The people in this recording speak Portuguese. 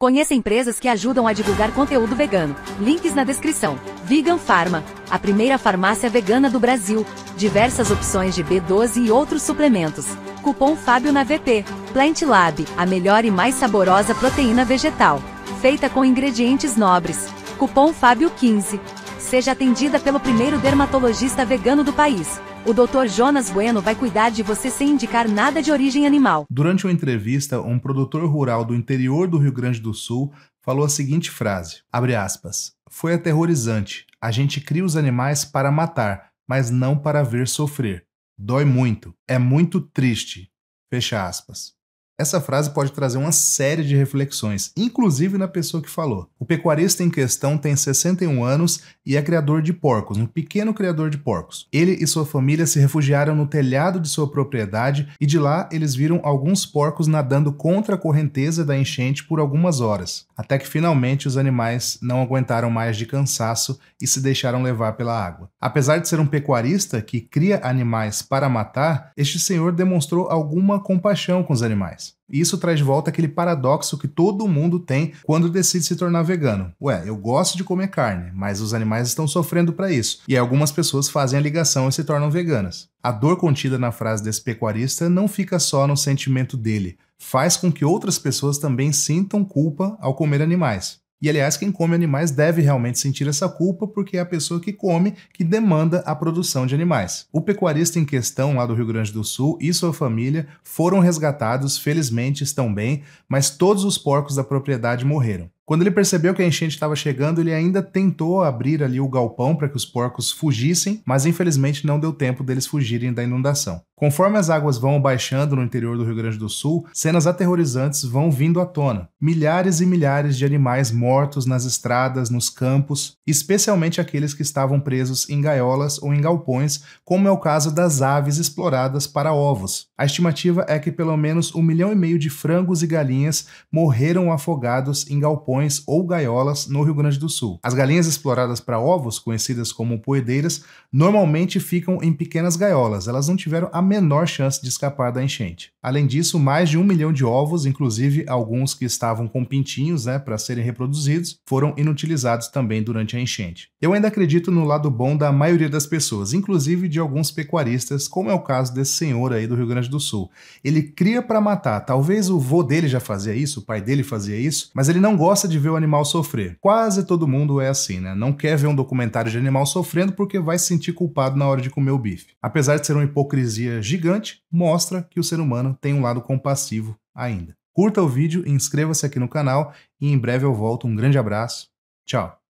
Conheça empresas que ajudam a divulgar conteúdo vegano. Links na descrição. Vegan Pharma, a primeira farmácia vegana do Brasil. Diversas opções de B12 e outros suplementos. Cupom Fábio na VP. Plant Lab, a melhor e mais saborosa proteína vegetal. Feita com ingredientes nobres. Cupom Fábio 15. Seja atendida pelo primeiro dermatologista vegano do país. O Dr. Jonas Bueno vai cuidar de você sem indicar nada de origem animal. Durante uma entrevista, um produtor rural do interior do Rio Grande do Sul falou a seguinte frase: aspas, Foi aterrorizante. A gente cria os animais para matar, mas não para ver sofrer. Dói muito. É muito triste. Fecha aspas. Essa frase pode trazer uma série de reflexões, inclusive na pessoa que falou. O pecuarista em questão tem 61 anos e é criador de porcos, um pequeno criador de porcos. Ele e sua família se refugiaram no telhado de sua propriedade e de lá eles viram alguns porcos nadando contra a correnteza da enchente por algumas horas, até que finalmente os animais não aguentaram mais de cansaço e se deixaram levar pela água. Apesar de ser um pecuarista que cria animais para matar, este senhor demonstrou alguma compaixão com os animais. E isso traz de volta aquele paradoxo que todo mundo tem quando decide se tornar vegano. Ué, eu gosto de comer carne, mas os animais estão sofrendo para isso. E algumas pessoas fazem a ligação e se tornam veganas. A dor contida na frase desse pecuarista não fica só no sentimento dele, faz com que outras pessoas também sintam culpa ao comer animais. E aliás, quem come animais deve realmente sentir essa culpa, porque é a pessoa que come que demanda a produção de animais. O pecuarista em questão, lá do Rio Grande do Sul, e sua família foram resgatados, felizmente estão bem, mas todos os porcos da propriedade morreram. Quando ele percebeu que a enchente estava chegando, ele ainda tentou abrir ali o galpão para que os porcos fugissem, mas infelizmente não deu tempo deles fugirem da inundação. Conforme as águas vão baixando no interior do Rio Grande do Sul, cenas aterrorizantes vão vindo à tona. Milhares e milhares de animais mortos nas estradas, nos campos, especialmente aqueles que estavam presos em gaiolas ou em galpões, como é o caso das aves exploradas para ovos. A estimativa é que pelo menos um milhão e meio de frangos e galinhas morreram afogados em galpões ou gaiolas no Rio Grande do Sul. As galinhas exploradas para ovos, conhecidas como poedeiras, normalmente ficam em pequenas gaiolas. Elas não tiveram a menor chance de escapar da enchente. Além disso, mais de um milhão de ovos, inclusive alguns que estavam com pintinhos né, para serem reproduzidos, foram inutilizados também durante a enchente. Eu ainda acredito no lado bom da maioria das pessoas, inclusive de alguns pecuaristas, como é o caso desse senhor aí do Rio Grande do Sul. Ele cria para matar, talvez o vô dele já fazia isso, o pai dele fazia isso, mas ele não gosta de ver o animal sofrer. Quase todo mundo é assim, né? Não quer ver um documentário de animal sofrendo porque vai se sentir culpado na hora de comer o bife. Apesar de ser uma hipocrisia gigante mostra que o ser humano tem um lado compassivo ainda. Curta o vídeo, inscreva-se aqui no canal e em breve eu volto. Um grande abraço. Tchau.